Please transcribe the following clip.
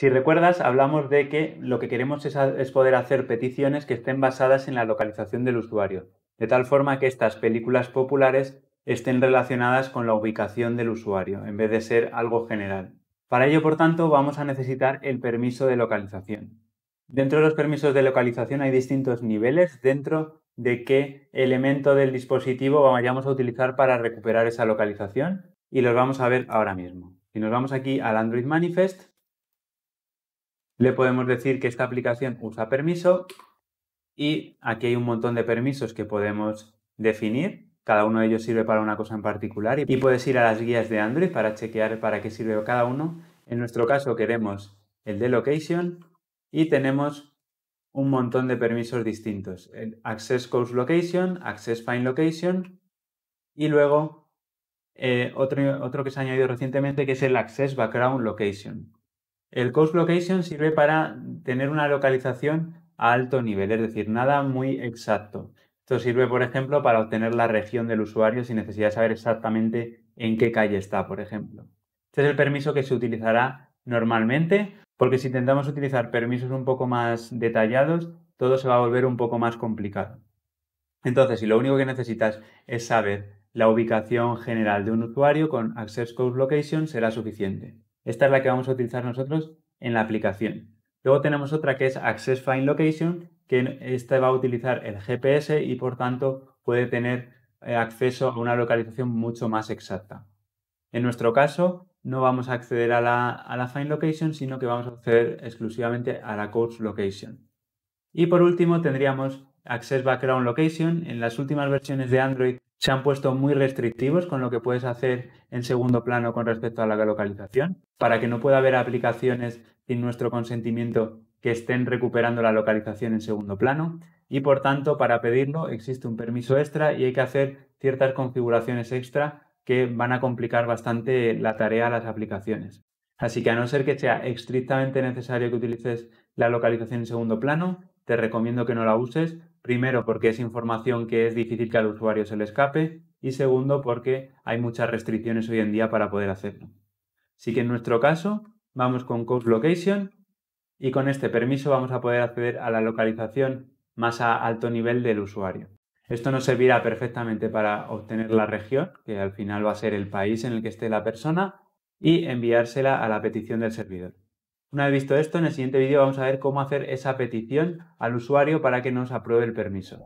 Si recuerdas, hablamos de que lo que queremos es, poder hacer peticiones que estén basadas en la localización del usuario, de tal forma que estas películas populares estén relacionadas con la ubicación del usuario, en vez de ser algo general. Para ello, por tanto, vamos a necesitar el permiso de localización. Dentro de los permisos de localización hay distintos niveles dentro de qué elemento del dispositivo vayamos a utilizar para recuperar esa localización y los vamos a ver ahora mismo. Si nos vamos aquí al Android Manifest, le podemos decir que esta aplicación usa permiso y aquí hay un montón de permisos que podemos definir. Cada uno de ellos sirve para una cosa en particular y puedes ir a las guías de Android para chequear para qué sirve cada uno. En nuestro caso queremos el de location y tenemos un montón de permisos distintos. El access Coast Location, Access Find Location y luego eh, otro que se ha añadido recientemente que es el Access Background Location. El Coast Location sirve para tener una localización a alto nivel, es decir, nada muy exacto. Esto sirve, por ejemplo, para obtener la región del usuario sin necesidad de saber exactamente en qué calle está, por ejemplo. Este es el permiso que se utilizará normalmente, porque si intentamos utilizar permisos un poco más detallados, todo se va a volver un poco más complicado. Entonces, si lo único que necesitas es saber la ubicación general de un usuario con Access Coast Location, será suficiente. Esta es la que vamos a utilizar nosotros en la aplicación. Luego tenemos otra que es Access Find Location, que esta va a utilizar el GPS y por tanto puede tener eh, acceso a una localización mucho más exacta. En nuestro caso, no vamos a acceder a la, Find Location, sino que vamos a acceder exclusivamente a la Course Location. Y por último, tendríamos Access Background Location. En las últimas versiones de Android se han puesto muy restrictivos con lo que puedes hacer en segundo plano con respecto a la localización, para que no pueda haber aplicaciones sin nuestro consentimiento que estén recuperando la localización en segundo plano y por tanto para pedirlo existe un permiso extra y hay que hacer ciertas configuraciones extra que van a complicar bastante la tarea a las aplicaciones. Así que a no ser que sea estrictamente necesario que utilices la localización en segundo plano, te recomiendo que no la uses Primero, porque es información que es difícil que al usuario se le escape. Y segundo, porque hay muchas restricciones hoy en día para poder hacerlo. Así que en nuestro caso, vamos con Code Location y con este permiso vamos a poder acceder a la localización más a alto nivel del usuario. Esto nos servirá perfectamente para obtener la región, que al final va a ser el país en el que esté la persona, y enviársela a la petición del servidor. Una vez visto esto, en el siguiente vídeo vamos a ver cómo hacer esa petición al usuario para que nos apruebe el permiso.